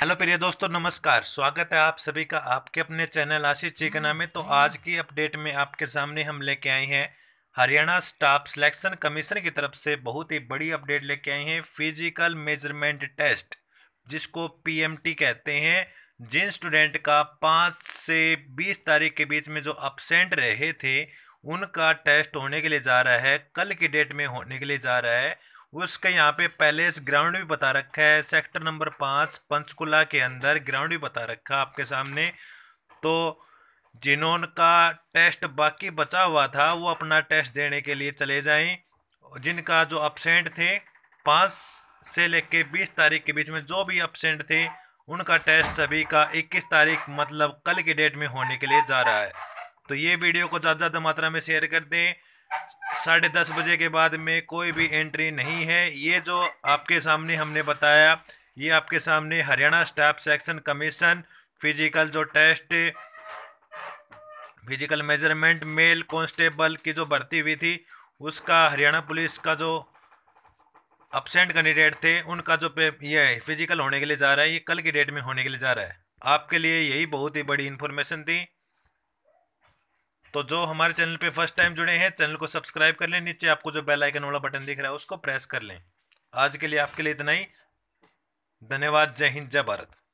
hello प्रिय दोस्तों नमस्कार स्वागत है आप सभी का आपके अपने चैनल आशीष चिकना में तो आज की अपडेट में आपके सामने हम लेके आए हैं हरियाणा स्टाफ सिलेक्शन कमीशन की तरफ से बहुत ही बड़ी अपडेट लेके आए हैं फिजिकल मेजरमेंट टेस्ट जिसको पीएमटी कहते हैं जिन स्टूडेंट का पाँच से बीस तारीख के बीच में जो अपसेंट रहे थे उनका टेस्ट होने के लिए जा रहा है कल की डेट में होने के लिए जा रहा है उसका यहाँ पे पैलेस ग्राउंड भी बता रखा है सेक्टर नंबर पाँच पंचकुला के अंदर ग्राउंड भी बता रखा आपके सामने तो का टेस्ट बाकी बचा हुआ था वो अपना टेस्ट देने के लिए चले जाएं जिनका जो अपसेंट थे पाँच से लेके बीस तारीख के बीच में जो भी अपसेंट थे उनका टेस्ट सभी का इक्कीस तारीख मतलब कल की डेट में होने के लिए जा रहा है तो ये वीडियो को ज़्यादा ज़्यादा मात्रा में शेयर कर दें साढ़े दस बजे के बाद में कोई भी एंट्री नहीं है ये जो आपके सामने हमने बताया ये आपके सामने Haryana staff section commission physical जो test physical measurement male constable की जो भर्ती हुई थी उसका हरियाणा पुलिस का जो अपसेंट कैंडिडेट थे उनका जो पे ये फिजिकल होने के लिए जा रहा है ये कल की डेट में होने के लिए जा रहा है आपके लिए यही बहुत ही बड़ी इन्फॉर्मेशन थी तो जो हमारे चैनल पे फर्स्ट टाइम जुड़े हैं चैनल को सब्सक्राइब कर लें नीचे आपको जो बेल आइकन वाला बटन दिख रहा है उसको प्रेस कर लें आज के लिए आपके लिए इतना ही धन्यवाद जय हिंद जय भारत